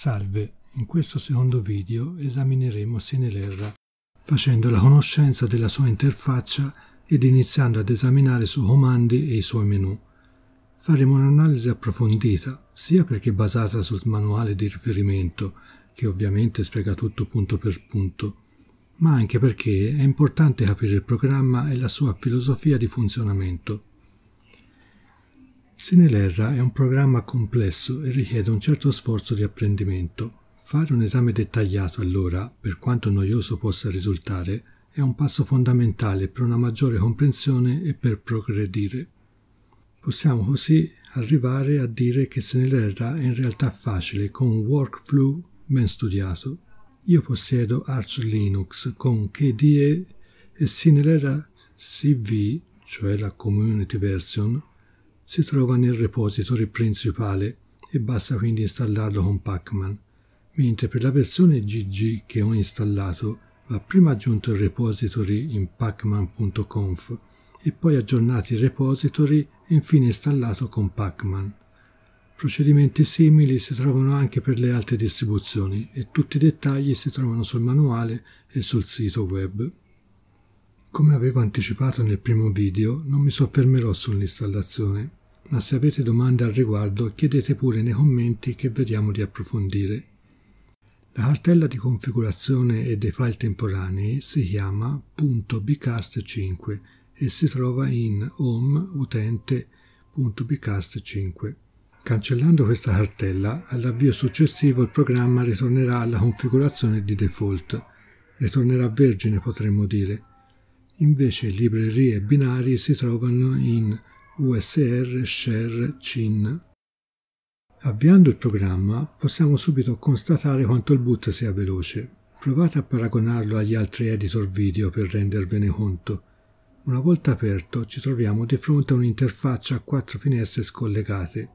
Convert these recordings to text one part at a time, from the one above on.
Salve, in questo secondo video esamineremo Senelerra facendo la conoscenza della sua interfaccia ed iniziando ad esaminare i suoi comandi e i suoi menu. Faremo un'analisi approfondita, sia perché basata sul manuale di riferimento, che ovviamente spiega tutto punto per punto, ma anche perché è importante capire il programma e la sua filosofia di funzionamento. Sinelerra è un programma complesso e richiede un certo sforzo di apprendimento. Fare un esame dettagliato allora, per quanto noioso possa risultare, è un passo fondamentale per una maggiore comprensione e per progredire. Possiamo così arrivare a dire che Senelerra è in realtà facile con un workflow ben studiato. Io possiedo Arch Linux con KDE e Sinelerra CV, cioè la community version, si trova nel repository principale e basta quindi installarlo con Pacman, mentre per la versione GG che ho installato va prima aggiunto il repository in pacman.conf e poi aggiornati il repository e infine installato con Pacman. Procedimenti simili si trovano anche per le altre distribuzioni e tutti i dettagli si trovano sul manuale e sul sito web. Come avevo anticipato nel primo video, non mi soffermerò sull'installazione, ma se avete domande al riguardo chiedete pure nei commenti che vediamo di approfondire. La cartella di configurazione e dei file temporanei si chiama .bcast5 e si trova in home utente.bcast5. Cancellando questa cartella, all'avvio successivo il programma ritornerà alla configurazione di default. Ritornerà vergine potremmo dire. Invece librerie e binari si trovano in USR Share CIN. Avviando il programma possiamo subito constatare quanto il boot sia veloce. Provate a paragonarlo agli altri editor video per rendervene conto. Una volta aperto ci troviamo di fronte a un'interfaccia a quattro finestre scollegate.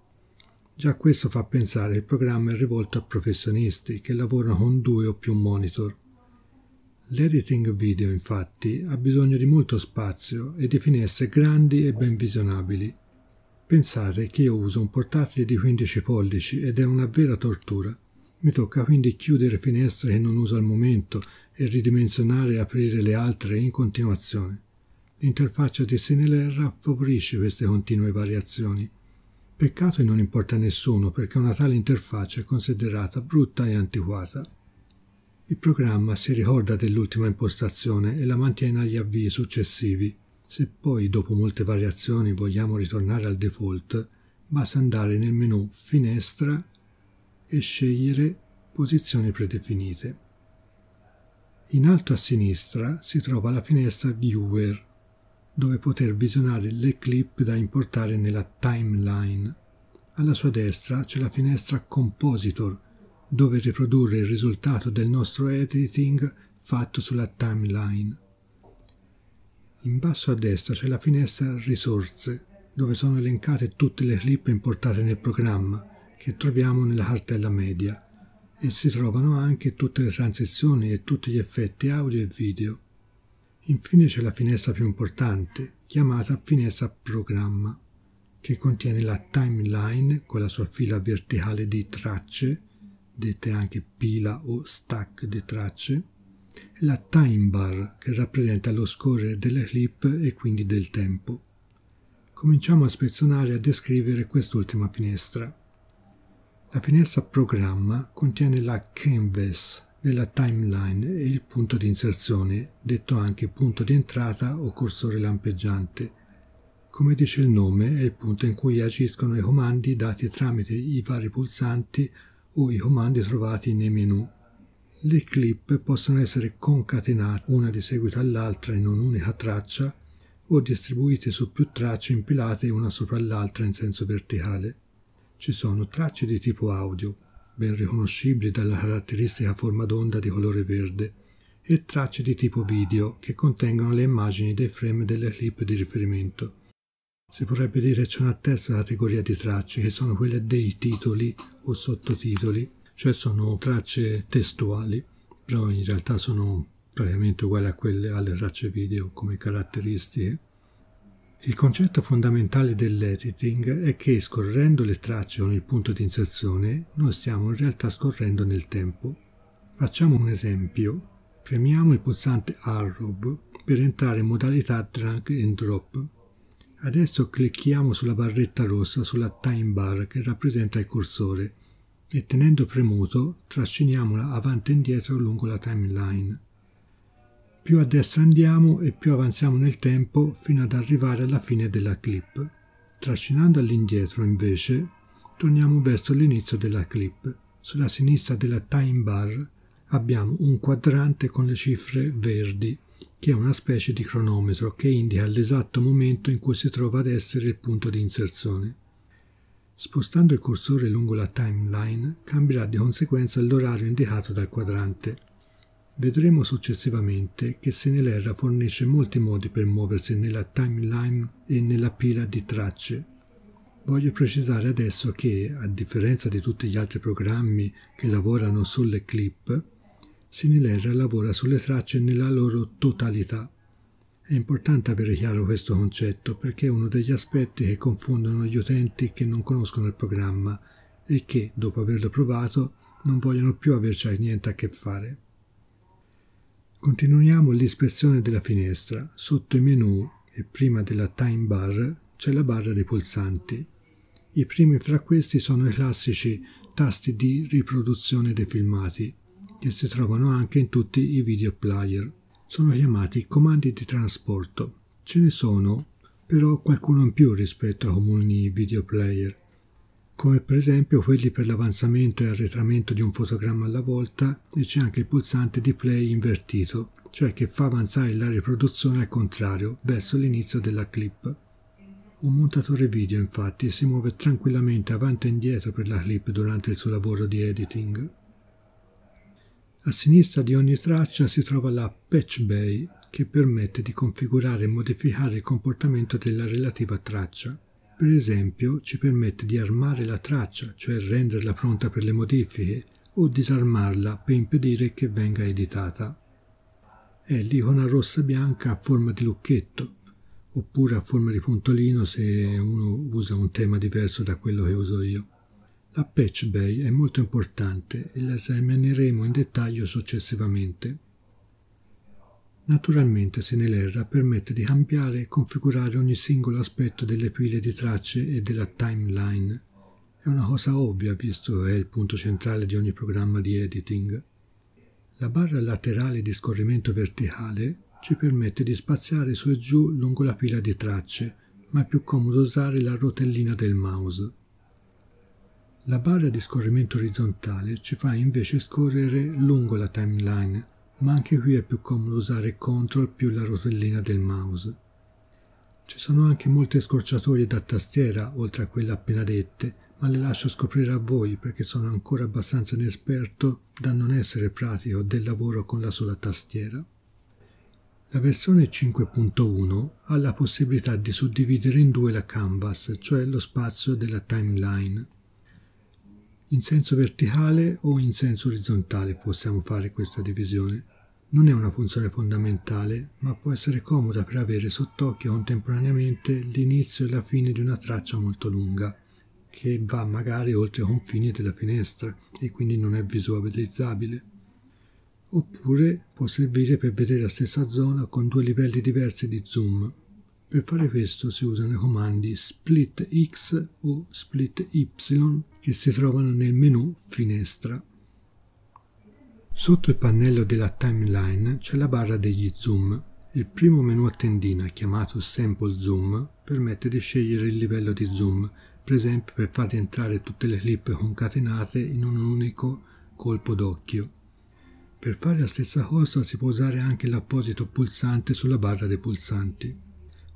Già questo fa pensare che il programma è rivolto a professionisti che lavorano con due o più monitor. L'editing video infatti ha bisogno di molto spazio e di finestre grandi e ben visionabili. Pensate che io uso un portatile di 15 pollici ed è una vera tortura. Mi tocca quindi chiudere finestre che non uso al momento e ridimensionare e aprire le altre in continuazione. L'interfaccia di Cinelerra favorisce queste continue variazioni. Peccato e non importa a nessuno perché una tale interfaccia è considerata brutta e antiquata. Il programma si ricorda dell'ultima impostazione e la mantiene agli avvii successivi. Se poi, dopo molte variazioni, vogliamo ritornare al default, basta andare nel menu Finestra e scegliere Posizioni predefinite. In alto a sinistra si trova la finestra Viewer, dove poter visionare le clip da importare nella timeline. Alla sua destra c'è la finestra Compositor, dove riprodurre il risultato del nostro editing fatto sulla timeline. In basso a destra c'è la finestra risorse, dove sono elencate tutte le clip importate nel programma che troviamo nella cartella media e si trovano anche tutte le transizioni e tutti gli effetti audio e video. Infine c'è la finestra più importante, chiamata finestra programma, che contiene la timeline con la sua fila verticale di tracce dette anche pila o stack di tracce, la time bar che rappresenta lo scorrere delle clip e quindi del tempo. Cominciamo a spezzonare e a descrivere quest'ultima finestra. La finestra programma contiene la canvas della timeline e il punto di inserzione, detto anche punto di entrata o cursore lampeggiante. Come dice il nome, è il punto in cui agiscono i comandi dati tramite i vari pulsanti o i comandi trovati nei menu. Le clip possono essere concatenate una di seguito all'altra in un'unica traccia o distribuite su più tracce impilate una sopra l'altra in senso verticale. Ci sono tracce di tipo audio, ben riconoscibili dalla caratteristica forma d'onda di colore verde, e tracce di tipo video che contengono le immagini dei frame delle clip di riferimento. Si potrebbe dire c'è una terza categoria di tracce che sono quelle dei titoli o sottotitoli, cioè sono tracce testuali, però in realtà sono praticamente uguali a quelle alle tracce video come caratteristiche. Il concetto fondamentale dell'editing è che scorrendo le tracce con il punto di inserzione noi stiamo in realtà scorrendo nel tempo. Facciamo un esempio. Premiamo il pulsante Arrow per entrare in modalità drag and drop Adesso clicchiamo sulla barretta rossa sulla time bar che rappresenta il cursore e tenendo premuto trasciniamola avanti e indietro lungo la timeline. Più a destra andiamo e più avanziamo nel tempo fino ad arrivare alla fine della clip. Trascinando all'indietro invece torniamo verso l'inizio della clip. Sulla sinistra della time bar abbiamo un quadrante con le cifre verdi che è una specie di cronometro che indica l'esatto momento in cui si trova ad essere il punto di inserzione. Spostando il cursore lungo la timeline cambierà di conseguenza l'orario indicato dal quadrante. Vedremo successivamente che SignalR fornisce molti modi per muoversi nella timeline e nella pila di tracce. Voglio precisare adesso che, a differenza di tutti gli altri programmi che lavorano sulle clip, Sinilera lavora sulle tracce nella loro totalità. È importante avere chiaro questo concetto perché è uno degli aspetti che confondono gli utenti che non conoscono il programma e che, dopo averlo provato, non vogliono più averci niente a che fare. Continuiamo l'ispezione della finestra. Sotto i menu e prima della time bar c'è la barra dei pulsanti. I primi fra questi sono i classici tasti di riproduzione dei filmati che si trovano anche in tutti i video player. Sono chiamati comandi di trasporto. Ce ne sono però qualcuno in più rispetto a comuni video player, come per esempio quelli per l'avanzamento e arretramento di un fotogramma alla volta e c'è anche il pulsante di play invertito, cioè che fa avanzare la riproduzione al contrario, verso l'inizio della clip. Un montatore video infatti si muove tranquillamente avanti e indietro per la clip durante il suo lavoro di editing. A sinistra di ogni traccia si trova la Patch Bay che permette di configurare e modificare il comportamento della relativa traccia. Per esempio ci permette di armare la traccia, cioè renderla pronta per le modifiche, o disarmarla per impedire che venga editata. È l'icona rossa bianca a forma di lucchetto, oppure a forma di puntolino se uno usa un tema diverso da quello che uso io. La patch bay è molto importante e la esamineremo in dettaglio successivamente. Naturalmente SNLR permette di cambiare e configurare ogni singolo aspetto delle pile di tracce e della timeline. È una cosa ovvia visto che è il punto centrale di ogni programma di editing. La barra laterale di scorrimento verticale ci permette di spaziare su e giù lungo la pila di tracce, ma è più comodo usare la rotellina del mouse. La barra di scorrimento orizzontale ci fa invece scorrere lungo la timeline, ma anche qui è più comodo usare CTRL più la rotellina del mouse. Ci sono anche molte scorciatoie da tastiera, oltre a quelle appena dette, ma le lascio scoprire a voi perché sono ancora abbastanza inesperto da non essere pratico del lavoro con la sola tastiera. La versione 5.1 ha la possibilità di suddividere in due la canvas, cioè lo spazio della timeline. In senso verticale o in senso orizzontale possiamo fare questa divisione. Non è una funzione fondamentale, ma può essere comoda per avere sott'occhio contemporaneamente l'inizio e la fine di una traccia molto lunga, che va magari oltre i confini della finestra e quindi non è visualizzabile. Oppure può servire per vedere la stessa zona con due livelli diversi di zoom, per fare questo si usano i comandi split x o split y che si trovano nel menu finestra. Sotto il pannello della timeline c'è la barra degli zoom. Il primo menu a tendina, chiamato Sample Zoom, permette di scegliere il livello di zoom, per esempio per far rientrare tutte le clip concatenate in un unico colpo d'occhio. Per fare la stessa cosa si può usare anche l'apposito pulsante sulla barra dei pulsanti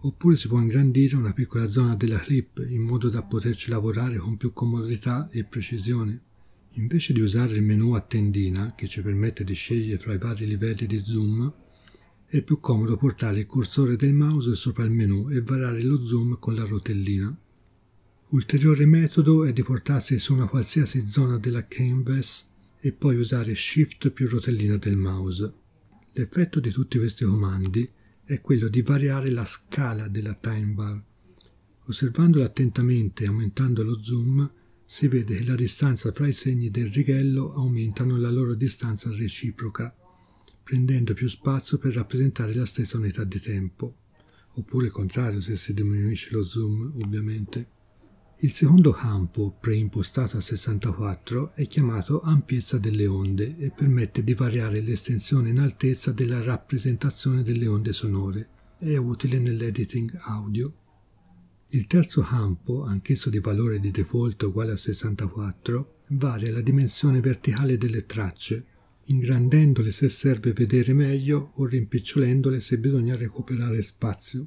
oppure si può ingrandire una piccola zona della clip in modo da poterci lavorare con più comodità e precisione. Invece di usare il menu a tendina che ci permette di scegliere fra i vari livelli di zoom, è più comodo portare il cursore del mouse sopra il menu e varare lo zoom con la rotellina. Ulteriore metodo è di portarsi su una qualsiasi zona della canvas e poi usare Shift più rotellina del mouse. L'effetto di tutti questi comandi è quello di variare la scala della time bar. Osservandola attentamente e aumentando lo zoom, si vede che la distanza fra i segni del righello aumentano la loro distanza reciproca, prendendo più spazio per rappresentare la stessa unità di tempo. Oppure il contrario se si diminuisce lo zoom, ovviamente. Il secondo campo, preimpostato a 64, è chiamato ampiezza delle onde e permette di variare l'estensione in altezza della rappresentazione delle onde sonore. È utile nell'editing audio. Il terzo campo, anch'esso di valore di default uguale a 64, varia la dimensione verticale delle tracce, ingrandendole se serve vedere meglio o rimpicciolendole se bisogna recuperare spazio.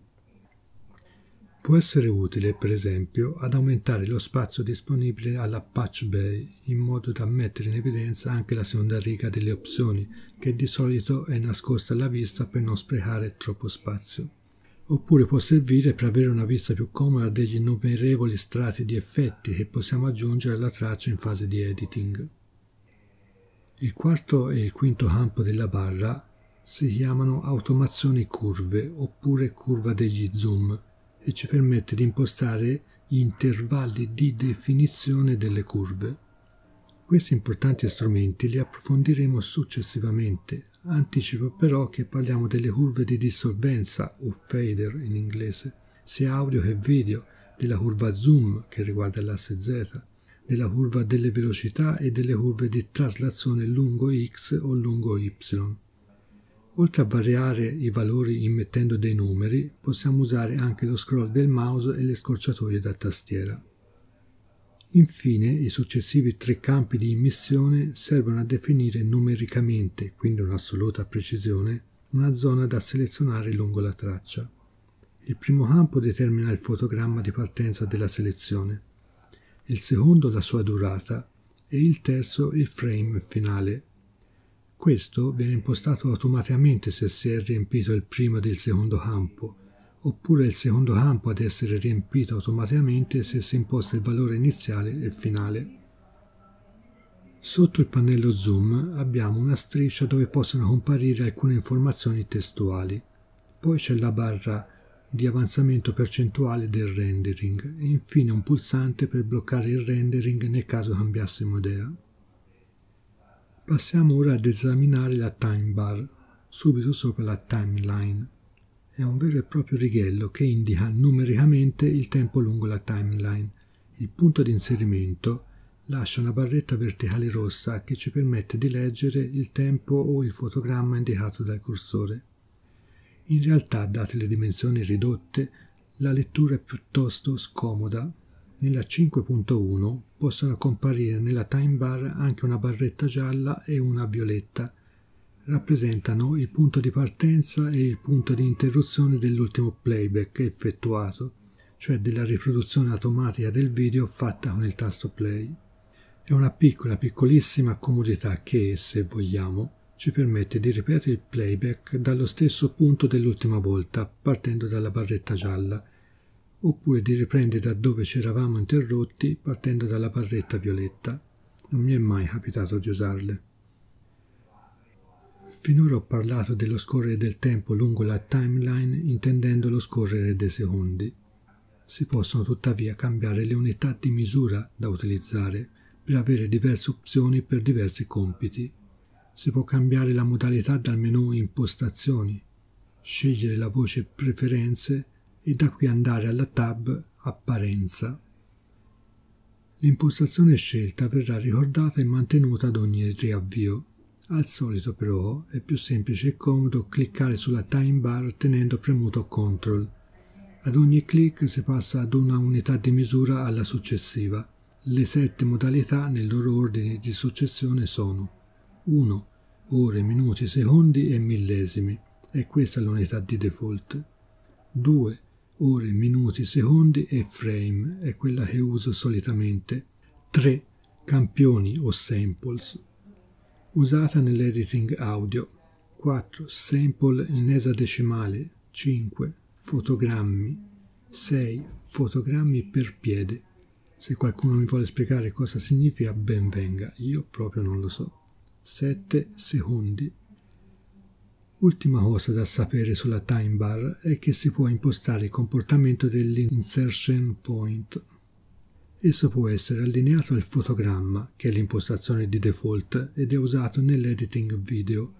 Può essere utile, per esempio, ad aumentare lo spazio disponibile alla patch bay in modo da mettere in evidenza anche la seconda riga delle opzioni, che di solito è nascosta alla vista per non sprecare troppo spazio. Oppure può servire per avere una vista più comoda degli innumerevoli strati di effetti che possiamo aggiungere alla traccia in fase di editing. Il quarto e il quinto campo della barra si chiamano automazioni curve oppure curva degli zoom e ci permette di impostare gli intervalli di definizione delle curve. Questi importanti strumenti li approfondiremo successivamente. Anticipo però che parliamo delle curve di dissolvenza o fader in inglese, sia audio che video, della curva zoom che riguarda l'asse z, della curva delle velocità e delle curve di traslazione lungo x o lungo y. Oltre a variare i valori immettendo dei numeri, possiamo usare anche lo scroll del mouse e le scorciatoie da tastiera. Infine, i successivi tre campi di immissione servono a definire numericamente, quindi un'assoluta precisione, una zona da selezionare lungo la traccia. Il primo campo determina il fotogramma di partenza della selezione, il secondo la sua durata e il terzo il frame finale, questo viene impostato automaticamente se si è riempito il primo ed il secondo campo, oppure il secondo campo ad essere riempito automaticamente se si imposta il valore iniziale e finale. Sotto il pannello Zoom abbiamo una striscia dove possono comparire alcune informazioni testuali. Poi c'è la barra di avanzamento percentuale del rendering e infine un pulsante per bloccare il rendering nel caso cambiassimo idea. Passiamo ora ad esaminare la time bar, subito sopra la timeline. È un vero e proprio righello che indica numericamente il tempo lungo la timeline. Il punto di inserimento lascia una barretta verticale rossa che ci permette di leggere il tempo o il fotogramma indicato dal cursore. In realtà, date le dimensioni ridotte, la lettura è piuttosto scomoda nella 5.1 possono comparire nella time bar anche una barretta gialla e una violetta. Rappresentano il punto di partenza e il punto di interruzione dell'ultimo playback effettuato, cioè della riproduzione automatica del video fatta con il tasto play. È una piccola, piccolissima comodità che, se vogliamo, ci permette di ripetere il playback dallo stesso punto dell'ultima volta, partendo dalla barretta gialla oppure di riprendere da dove ci eravamo interrotti partendo dalla barretta violetta. Non mi è mai capitato di usarle. Finora ho parlato dello scorrere del tempo lungo la timeline intendendo lo scorrere dei secondi. Si possono tuttavia cambiare le unità di misura da utilizzare per avere diverse opzioni per diversi compiti. Si può cambiare la modalità dal menu impostazioni, scegliere la voce preferenze e da qui andare alla tab Apparenza. L'impostazione scelta verrà ricordata e mantenuta ad ogni riavvio. Al solito però è più semplice e comodo cliccare sulla time bar tenendo premuto CTRL. Ad ogni clic si passa ad una unità di misura alla successiva. Le sette modalità nel loro ordine di successione sono 1. Ore, minuti, secondi e millesimi. E questa è l'unità di default. 2 ore, minuti, secondi e frame è quella che uso solitamente. 3. Campioni o samples usata nell'editing audio. 4. Sample in esadecimale. 5. Fotogrammi. 6. Fotogrammi per piede. Se qualcuno mi vuole spiegare cosa significa, ben venga, io proprio non lo so. 7 secondi. Ultima cosa da sapere sulla time bar è che si può impostare il comportamento dell'insertion point. Esso può essere allineato al fotogramma, che è l'impostazione di default ed è usato nell'editing video,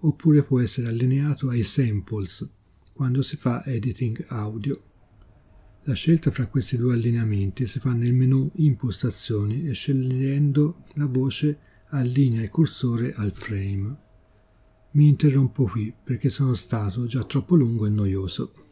oppure può essere allineato ai samples, quando si fa editing audio. La scelta fra questi due allineamenti si fa nel menu Impostazioni e scegliendo la voce allinea il cursore al frame. Mi interrompo qui perché sono stato già troppo lungo e noioso.